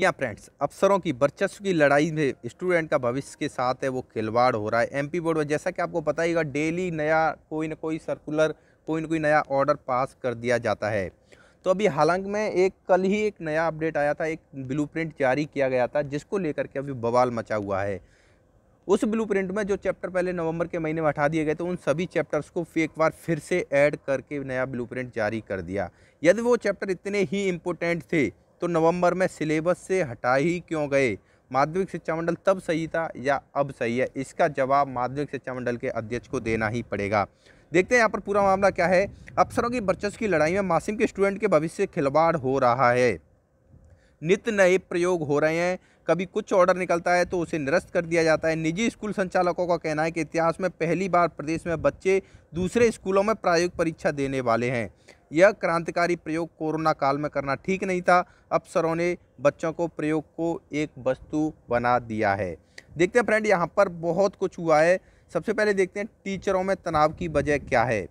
या फ्रेंड्स अफसरों की वर्चस्व की लड़ाई में स्टूडेंट का भविष्य के साथ है वो खिलवाड़ हो रहा है एमपी बोर्ड में जैसा कि आपको पता होगा डेली नया कोई ना कोई सर्कुलर कोई ना कोई नया ऑर्डर पास कर दिया जाता है तो अभी हालांकि में एक कल ही एक नया अपडेट आया था एक ब्लू जारी किया गया था जिसको लेकर के अभी बवाल मचा हुआ है उस ब्लू में जो चैप्टर पहले नवंबर के महीने में हटा दिए गए थे उन सभी चैप्टर्स को एक बार फिर से ऐड करके नया ब्लू जारी कर दिया यदि वो चैप्टर इतने ही इम्पोर्टेंट थे तो नवंबर में सिलेबस से हटा ही क्यों गए माध्यमिक शिक्षा मंडल तब सही था या अब सही है इसका जवाब माध्यमिक शिक्षा मंडल के अध्यक्ष को देना ही पड़ेगा देखते हैं यहाँ पर पूरा मामला क्या है अफसरों की वर्चस्व की लड़ाई में मासिम के स्टूडेंट के भविष्य खिलवाड़ हो रहा है नित नए प्रयोग हो रहे हैं कभी कुछ ऑर्डर निकलता है तो उसे निरस्त कर दिया जाता है निजी स्कूल संचालकों का कहना है कि इतिहास में पहली बार प्रदेश में बच्चे दूसरे स्कूलों में प्रायोगिक परीक्षा देने वाले हैं यह क्रांतिकारी प्रयोग कोरोना काल में करना ठीक नहीं था अफसरों ने बच्चों को प्रयोग को एक वस्तु बना दिया है देखते हैं फ्रेंड यहाँ पर बहुत कुछ हुआ है सबसे पहले देखते हैं टीचरों में तनाव की वजह क्या है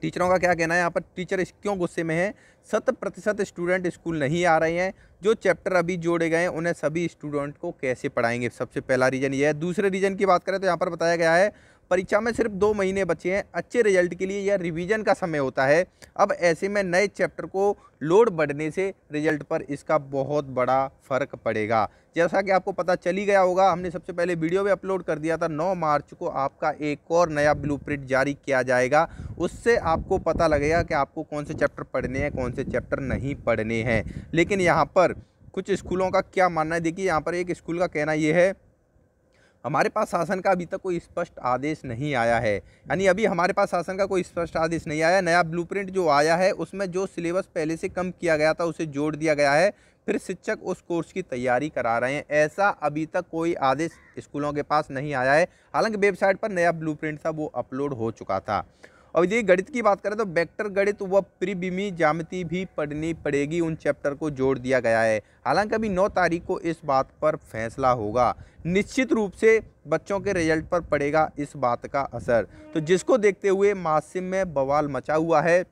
टीचरों का क्या कहना है यहाँ पर टीचर क्यों गुस्से में हैं शत प्रतिशत स्टूडेंट स्कूल नहीं आ रहे हैं जो चैप्टर अभी जोड़े गए हैं उन्हें सभी स्टूडेंट को कैसे पढ़ाएंगे सबसे पहला रीज़न यह है दूसरे रीज़न की बात करें तो यहाँ पर बताया गया है परीक्षा में सिर्फ दो महीने बचे हैं अच्छे रिजल्ट के लिए यह रिवीजन का समय होता है अब ऐसे में नए चैप्टर को लोड बढ़ने से रिजल्ट पर इसका बहुत बड़ा फ़र्क पड़ेगा जैसा कि आपको पता चली गया होगा हमने सबसे पहले वीडियो भी अपलोड कर दिया था 9 मार्च को आपका एक और नया ब्लू जारी किया जाएगा उससे आपको पता लगेगा कि आपको कौन से चैप्टर पढ़ने हैं कौन से चैप्टर नहीं पढ़ने हैं लेकिन यहाँ पर कुछ स्कूलों का क्या मानना है देखिए यहाँ पर एक स्कूल का कहना ये है हमारे पास शासन का अभी तक कोई स्पष्ट आदेश नहीं आया है यानी अभी हमारे पास शासन का कोई स्पष्ट आदेश नहीं आया नया ब्लूप्रिंट जो आया है उसमें जो सिलेबस पहले से कम किया गया था उसे जोड़ दिया गया है फिर शिक्षक उस कोर्स की तैयारी करा रहे हैं ऐसा अभी तक कोई आदेश स्कूलों के पास नहीं आया है हालांकि वेबसाइट पर नया ब्लू था वो अपलोड हो चुका था और यदि गणित की बात करें तो वेक्टर गणित व प्रिबिमी जामती भी पढ़नी पड़ेगी उन चैप्टर को जोड़ दिया गया है हालांकि अभी नौ तारीख को इस बात पर फैसला होगा निश्चित रूप से बच्चों के रिजल्ट पर पड़ेगा इस बात का असर तो जिसको देखते हुए मासिम में बवाल मचा हुआ है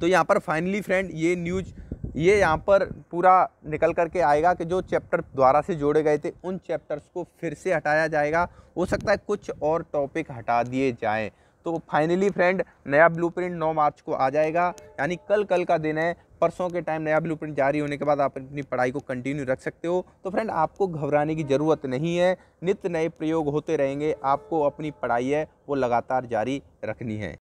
तो यहाँ पर फाइनली फ्रेंड ये न्यूज़ ये यहाँ पर पूरा निकल कर के आएगा कि जो चैप्टर द्वारा से जोड़े गए थे उन चैप्टर्स को फिर से हटाया जाएगा हो सकता है कुछ और टॉपिक हटा दिए जाएँ तो फाइनली फ्रेंड नया ब्लूप्रिंट 9 मार्च को आ जाएगा यानी कल कल का दिन है परसों के टाइम नया ब्लूप्रिंट जारी होने के बाद आप अपनी पढ़ाई को कंटिन्यू रख सकते हो तो फ्रेंड आपको घबराने की ज़रूरत नहीं है नित्य नए प्रयोग होते रहेंगे आपको अपनी पढ़ाई है वो लगातार जारी रखनी है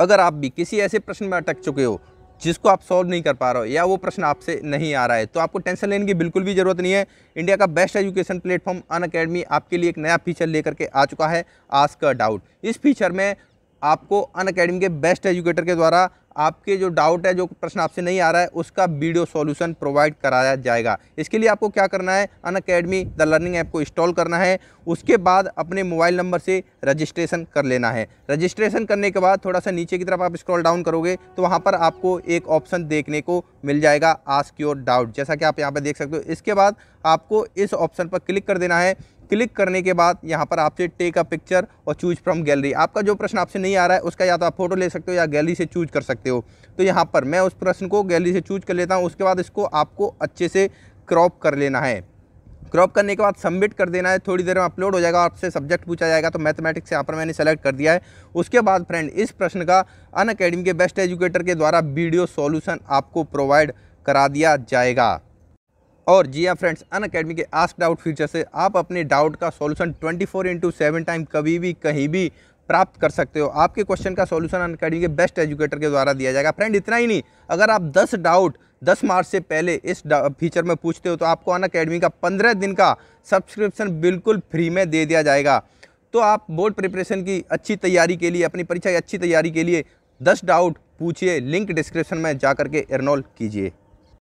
अगर आप भी किसी ऐसे प्रश्न में अटक चुके हो जिसको आप सॉल्व नहीं कर पा रहे हो या वो प्रश्न आपसे नहीं आ रहा है तो आपको टेंशन लेने की बिल्कुल भी ज़रूरत नहीं है इंडिया का best education platform Unacademy आपके लिए एक नया फीचर लेकर के आ चुका है आज का डाउट इस फीचर में आपको अन अकेडमी के बेस्ट एजुकेटर के द्वारा आपके जो डाउट है जो प्रश्न आपसे नहीं आ रहा है उसका वीडियो सॉल्यूशन प्रोवाइड कराया जाएगा इसके लिए आपको क्या करना है Unacademy the learning app को इंस्टॉल करना है उसके बाद अपने मोबाइल नंबर से रजिस्ट्रेशन कर लेना है रजिस्ट्रेशन करने के बाद थोड़ा सा नीचे की तरफ आप स्क्रॉल डाउन करोगे तो वहाँ पर आपको एक ऑप्शन देखने को मिल जाएगा आस्क योर डाउट जैसा कि आप यहाँ पर देख सकते हो इसके बाद आपको इस ऑप्शन पर क्लिक कर देना है क्लिक करने के बाद यहाँ पर आपसे टेक अ पिक्चर और चूज फ्रॉम गैलरी आपका जो प्रश्न आपसे नहीं आ रहा है उसका या तो आप फोटो ले सकते हो या गैलरी से चूज कर सकते हो तो यहाँ पर मैं उस प्रश्न को गैलरी से चूज कर लेता हूँ उसके बाद इसको आपको अच्छे से क्रॉप कर लेना है क्रॉप करने के बाद सबमिट कर देना है थोड़ी देर में अपलोड हो जाएगा आपसे सब्जेक्ट पूछा जाएगा तो मैथमेटिक्स से यहाँ पर मैंने सेलेक्ट कर दिया है उसके बाद फ्रेंड इस प्रश्न का अन अकेडमी के बेस्ट एजुकेटर के द्वारा वीडियो सॉल्यूशन आपको प्रोवाइड करा दिया जाएगा और जिया फ्रेंड्स अन अकेडमी के आस्क डाउट फीचर से आप अपने डाउट का solution 24 four into seven time कभी भी कहीं भी प्राप्त कर सकते हो आपके क्वेश्चन का सॉल्यूशन अन अकेडमी के बेस्ट एजुकेटर के द्वारा दिया जाएगा फ्रेंड इतना ही नहीं अगर आप 10 डाउट 10 मार्च से पहले इस फीचर में पूछते हो तो आपको अन अकेडमी का पंद्रह दिन का सब्सक्रिप्शन बिल्कुल फ्री में दे दिया जाएगा तो आप बोर्ड प्रिपरेशन की अच्छी तैयारी के लिए अपनी परीक्षा की अच्छी तैयारी के लिए दस डाउट पूछिए लिंक डिस्क्रिप्शन में जा करके एनरोल कीजिए